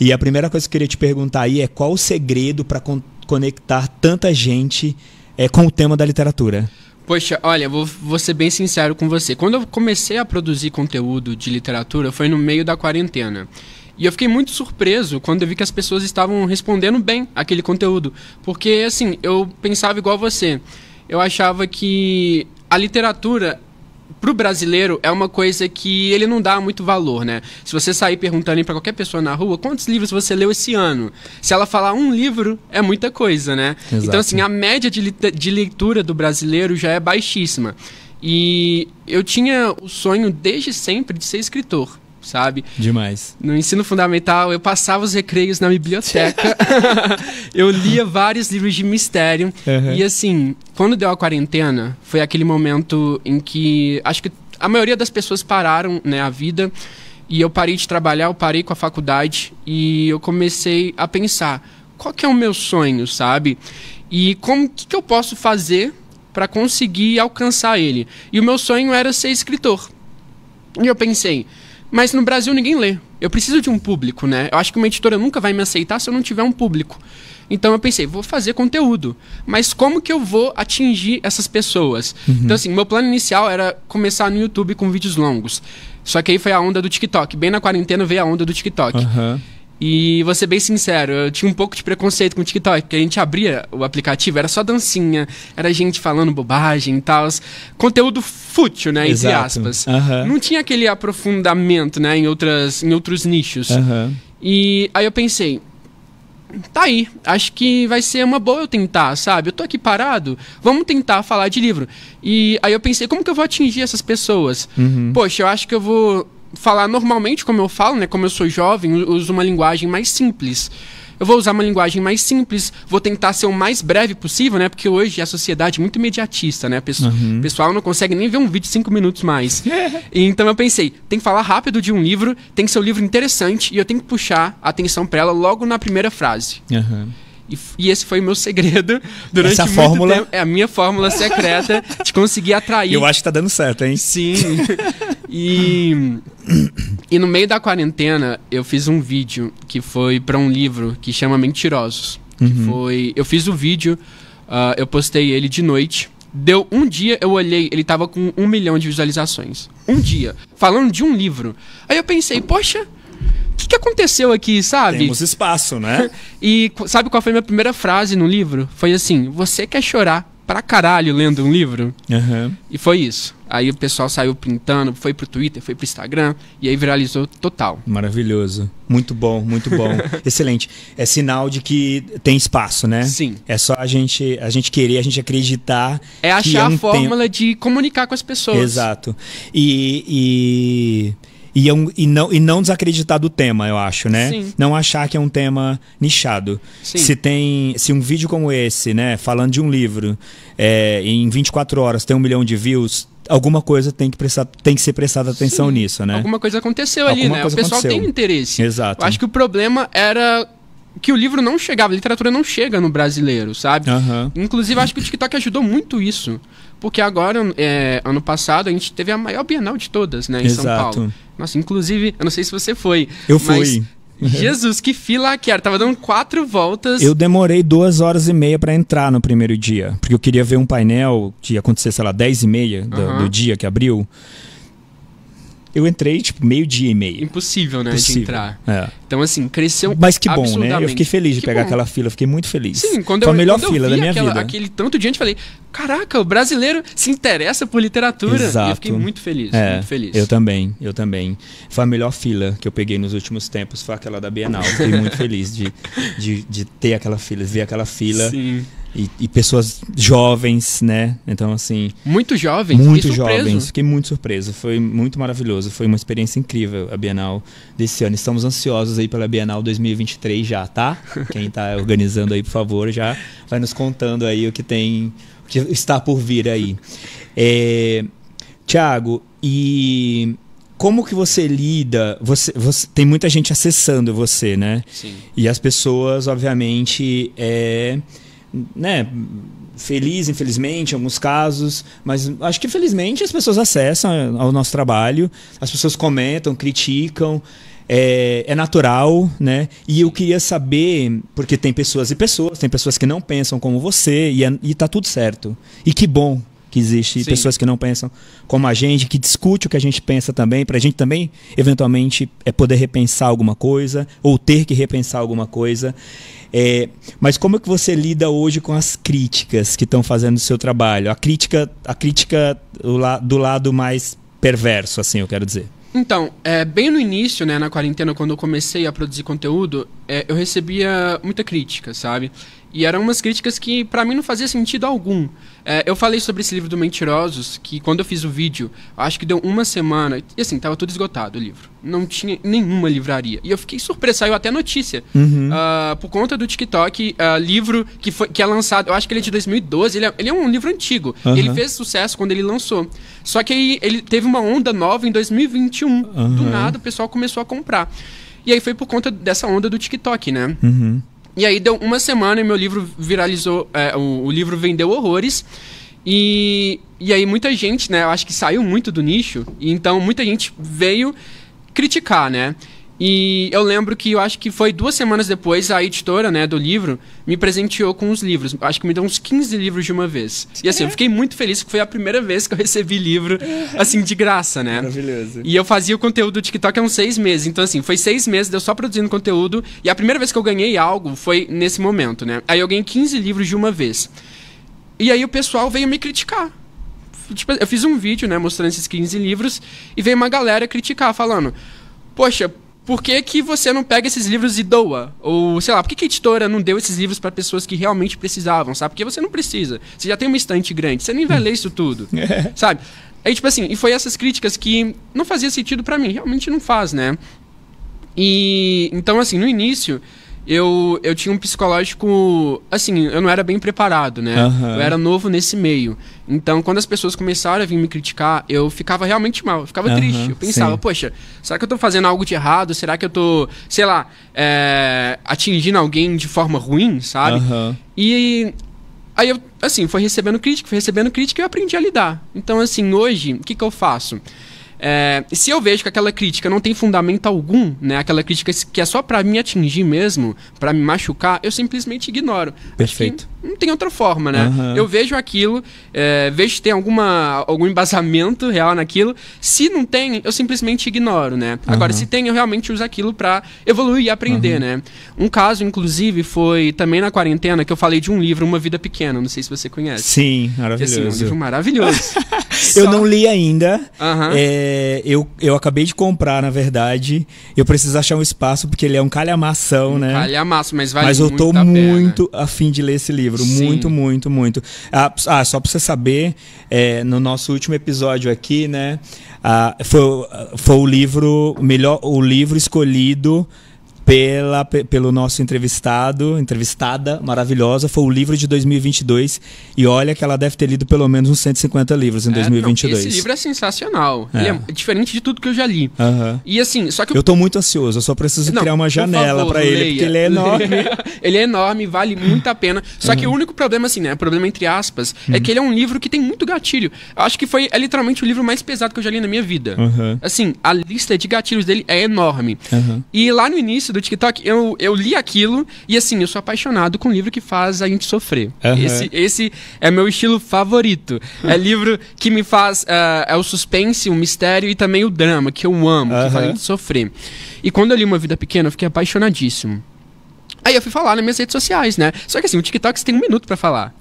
E a primeira coisa que eu queria te perguntar aí é qual o segredo para con conectar tanta gente é, com o tema da literatura? Poxa, olha, vou, vou ser bem sincero com você. Quando eu comecei a produzir conteúdo de literatura, foi no meio da quarentena. E eu fiquei muito surpreso quando eu vi que as pessoas estavam respondendo bem aquele conteúdo. Porque, assim, eu pensava igual você. Eu achava que a literatura pro brasileiro é uma coisa que ele não dá muito valor, né? Se você sair perguntando para qualquer pessoa na rua quantos livros você leu esse ano, se ela falar um livro, é muita coisa, né? Exato. Então, assim, a média de, de leitura do brasileiro já é baixíssima. E eu tinha o sonho desde sempre de ser escritor sabe? Demais. No ensino fundamental, eu passava os recreios na biblioteca, eu lia vários livros de mistério. Uhum. E assim, quando deu a quarentena, foi aquele momento em que acho que a maioria das pessoas pararam né, a vida. E eu parei de trabalhar, eu parei com a faculdade e eu comecei a pensar qual que é o meu sonho, sabe? E como que, que eu posso fazer para conseguir alcançar ele? E o meu sonho era ser escritor. E eu pensei, mas no Brasil ninguém lê. Eu preciso de um público, né? Eu acho que uma editora nunca vai me aceitar se eu não tiver um público. Então eu pensei, vou fazer conteúdo, mas como que eu vou atingir essas pessoas? Uhum. Então assim, meu plano inicial era começar no YouTube com vídeos longos. Só que aí foi a onda do TikTok. Bem na quarentena veio a onda do TikTok. Uhum. E vou ser bem sincero, eu tinha um pouco de preconceito com o TikTok, porque a gente abria o aplicativo, era só dancinha, era gente falando bobagem e tal. Conteúdo fútil, né? Entre aspas. Uhum. Não tinha aquele aprofundamento, né? Em, outras, em outros nichos. Uhum. E aí eu pensei, tá aí. Acho que vai ser uma boa eu tentar, sabe? Eu tô aqui parado, vamos tentar falar de livro. E aí eu pensei, como que eu vou atingir essas pessoas? Uhum. Poxa, eu acho que eu vou falar normalmente como eu falo, né? Como eu sou jovem, eu uso uma linguagem mais simples. Eu vou usar uma linguagem mais simples, vou tentar ser o mais breve possível, né? Porque hoje a sociedade é muito imediatista, né? O uhum. pessoal não consegue nem ver um vídeo de cinco minutos mais. então eu pensei, tem que falar rápido de um livro, tem que ser um livro interessante e eu tenho que puxar a atenção para ela logo na primeira frase. Uhum. E, e, esse foi o meu segredo durante Essa fórmula... Tempo, é a minha fórmula secreta de conseguir atrair. Eu acho que tá dando certo, hein? Sim. E, e no meio da quarentena, eu fiz um vídeo que foi para um livro que chama Mentirosos. Que uhum. foi. Eu fiz o vídeo, uh, eu postei ele de noite. Deu um dia, eu olhei, ele tava com um milhão de visualizações. Um dia. Falando de um livro. Aí eu pensei, poxa, o que, que aconteceu aqui, sabe? Temos espaço, né? e sabe qual foi a minha primeira frase no livro? Foi assim: Você quer chorar, pra caralho lendo um livro. Uhum. E foi isso. Aí o pessoal saiu pintando foi pro Twitter, foi pro Instagram, e aí viralizou total. Maravilhoso. Muito bom, muito bom. Excelente. É sinal de que tem espaço, né? Sim. É só a gente, a gente querer, a gente acreditar. É achar é um a fórmula tempo... de comunicar com as pessoas. Exato. e... e e, é e, não, e não desacreditar do tema, eu acho, né? Sim. Não achar que é um tema nichado. Sim. Se tem. Se um vídeo como esse, né, falando de um livro, é, em 24 horas tem um milhão de views, alguma coisa tem que, prestar, tem que ser prestada atenção Sim. nisso, né? Alguma coisa aconteceu alguma ali, né? O pessoal aconteceu. tem interesse. Exato. Eu acho que o problema era que o livro não chegava, a literatura não chega no brasileiro, sabe? Uhum. Inclusive, acho que o TikTok ajudou muito isso. Porque agora, é, ano passado, a gente teve a maior Bienal de todas, né, em Exato. São Paulo. Nossa, inclusive, eu não sei se você foi. Eu fui. Jesus, que fila que era. Tava dando quatro voltas. Eu demorei duas horas e meia para entrar no primeiro dia. Porque eu queria ver um painel que ia acontecer, sei lá, dez e meia do, uhum. do dia que abriu eu entrei, tipo, meio-dia e meio. Impossível, né, Impossível. de entrar. É. Então, assim, cresceu Mas que bom, né? Eu fiquei feliz de que pegar bom. aquela fila, fiquei muito feliz. Sim, quando Foi eu, a melhor fila da minha aquela, vida. aquele tanto de gente, falei, caraca, o brasileiro se interessa por literatura. Exato. E eu fiquei muito feliz, é, muito feliz. Eu também, eu também. Foi a melhor fila que eu peguei nos últimos tempos, foi aquela da Bienal. Fiquei muito feliz de, de, de ter aquela fila, ver aquela fila. Sim. E, e, pessoas jovens, né? Então, assim. Muito jovens? Muito jovens. Fiquei muito surpreso. Foi muito maravilhoso. Foi uma experiência incrível a Bienal desse ano. Estamos ansiosos aí pela Bienal 2023 já, tá? Quem está organizando aí, por favor, já vai nos contando aí o que tem, o que está por vir aí. É, Tiago, e como que você lida? Você, você, tem muita gente acessando você, né? Sim. E as pessoas, obviamente, é né, feliz, infelizmente, em alguns casos, mas acho que felizmente as pessoas acessam ao nosso trabalho, as pessoas comentam, criticam, é, é, natural, né? E eu queria saber, porque tem pessoas e pessoas, tem pessoas que não pensam como você e, é, e tá tudo certo. E que bom, que existe Sim. pessoas que não pensam como a gente, que discute o que a gente pensa também, para a gente também eventualmente é poder repensar alguma coisa ou ter que repensar alguma coisa. É, mas como é que você lida hoje com as críticas que estão fazendo o seu trabalho? A crítica, a crítica do, la do lado mais perverso, assim, eu quero dizer. Então, é, bem no início, né, na quarentena, quando eu comecei a produzir conteúdo, é, eu recebia muita crítica, sabe? E eram umas críticas que para mim não fazia sentido algum. É, eu falei sobre esse livro do Mentirosos, que quando eu fiz o vídeo, acho que deu uma semana, e assim, tava tudo esgotado o livro. Não tinha nenhuma livraria. E eu fiquei surpreso, saiu até notícia. Uhum. Uh, por conta do TikTok, uh, livro que, foi, que é lançado, eu acho que ele é de 2012, ele é, ele é um livro antigo. Uhum. Ele fez sucesso quando ele lançou. Só que aí ele teve uma onda nova em 2021. Uhum. Do nada o pessoal começou a comprar. E aí foi por conta dessa onda do TikTok, né? Uhum. E aí deu uma semana e meu livro viralizou, é, o, o, livro vendeu horrores. E, e aí muita gente, né, eu acho que saiu muito do nicho, e então muita gente veio criticar, né? E eu lembro que eu acho que foi duas semanas depois a editora, né, do livro, me presenteou com os livros. Acho que me deu uns 15 livros de uma vez. E assim, eu fiquei muito feliz que foi a primeira vez que eu recebi livro, assim, de graça, né? Maravilhoso. E eu fazia o conteúdo do TikTok há uns seis meses. Então, assim, foi seis meses, deu só produzindo conteúdo. E a primeira vez que eu ganhei algo foi nesse momento, né? Aí eu ganhei 15 livros de uma vez. E aí o pessoal veio me criticar. Tipo, eu fiz um vídeo, né, mostrando esses 15 livros, e veio uma galera criticar, falando. Poxa, por que, que você não pega esses livros e doa? Ou, sei lá, por que, que a editora não deu esses livros para pessoas que realmente precisavam, sabe? Porque você não precisa. Você já tem uma estante grande, você nem vai ler isso tudo, é. sabe? Aí, tipo assim, e foi essas críticas que não fazia sentido para mim, realmente não faz, né? E então, assim, no início, eu, eu tinha um psicológico. Assim, eu não era bem preparado, né? Uhum. Eu era novo nesse meio. Então, quando as pessoas começaram a vir me criticar, eu ficava realmente mal, eu ficava uhum, triste. Eu pensava, sim. poxa, será que eu tô fazendo algo de errado? Será que eu tô, sei lá, é, atingindo alguém de forma ruim, sabe? Uhum. E aí eu, assim, foi recebendo crítica, foi recebendo crítica e eu aprendi a lidar. Então, assim, hoje, o que, que eu faço? É, se eu vejo que aquela crítica não tem fundamento algum, né? Aquela crítica que é só para me atingir mesmo, para me machucar, eu simplesmente ignoro. Perfeito não tem outra forma, né? Uhum. Eu vejo aquilo, é, vejo se tem alguma, algum embasamento real naquilo. Se não tem, eu simplesmente ignoro, né? Uhum. Agora, se tem, eu realmente uso aquilo para evoluir e aprender, uhum. né? Um caso, inclusive, foi também na quarentena que eu falei de um livro, Uma Vida Pequena. Não sei se você conhece. Sim, maravilhoso. Que, assim, um livro maravilhoso. Só... eu não li ainda. É, eu, eu acabei de comprar, na verdade. Eu preciso achar um espaço, porque ele é um calhamação, um né? Calhamaço, mas vale Mas eu tô muito afim de ler esse livro livro. Sim. Muito, muito, muito. Ah, ah só para você saber, é, no nosso último episódio aqui, né? Ah, foi, ah, foi o livro, melhor, o livro escolhido pela, pelo nosso entrevistado, entrevistada maravilhosa, foi o livro de 2022. E olha que ela deve ter lido pelo menos uns 150 livros em é, 2022. Não, esse livro é sensacional. É. Ele é diferente de tudo que eu já li. E assim, só que. Eu... eu tô muito ansioso, eu só preciso não, criar uma janela para ele, porque ele é enorme. ele é enorme, vale muito a pena. Só que o único problema, assim, né? Problema entre aspas, é uhum. que ele é um livro que tem muito gatilho. Eu acho que foi é, literalmente o livro mais pesado que eu já li na minha vida. Assim, a lista de gatilhos dele é enorme. E lá no início do do TikTok, eu, eu li aquilo e assim, eu sou apaixonado com livro que faz a gente sofrer. Uhum. Esse, esse é meu estilo favorito. é livro que me faz. Uh, é o suspense, o mistério e também o drama, que eu amo, uhum. que faz a gente sofrer. E quando eu li Uma Vida Pequena, eu fiquei apaixonadíssimo. Aí eu fui falar nas minhas redes sociais, né? Só que assim, o TikTok você tem um minuto para falar.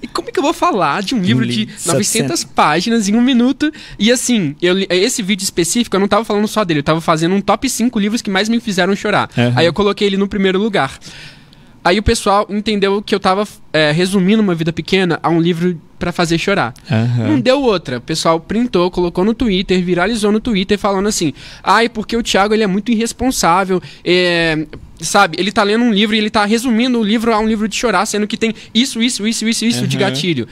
E como é que eu vou falar de um livro de 900 páginas em um minuto? E assim, eu, esse vídeo específico, eu não tava falando só dele, eu tava fazendo um top 5 livros que mais me fizeram chorar. Uhum. Aí eu coloquei ele no primeiro lugar. Aí o pessoal entendeu que eu tava é, resumindo uma vida pequena a um livro para fazer chorar. Uhum. Não deu outra. O pessoal printou, colocou no Twitter, viralizou no Twitter falando assim: "Ai, porque o Thiago ele é muito irresponsável, é, sabe? Ele tá lendo um livro e ele tá resumindo o livro a um livro de chorar, sendo que tem isso, isso, isso, isso, isso uhum. de gatilho."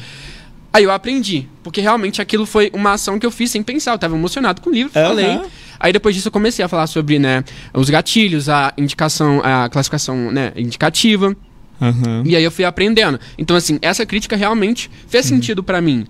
Aí eu aprendi, porque realmente aquilo foi uma ação que eu fiz sem pensar, eu tava emocionado com o livro, uhum. falei. Aí depois disso eu comecei a falar sobre, né, os gatilhos, a indicação, a classificação, né, indicativa Uhum. E aí eu fui aprendendo. Então, assim, essa crítica realmente fez uhum. sentido para mim.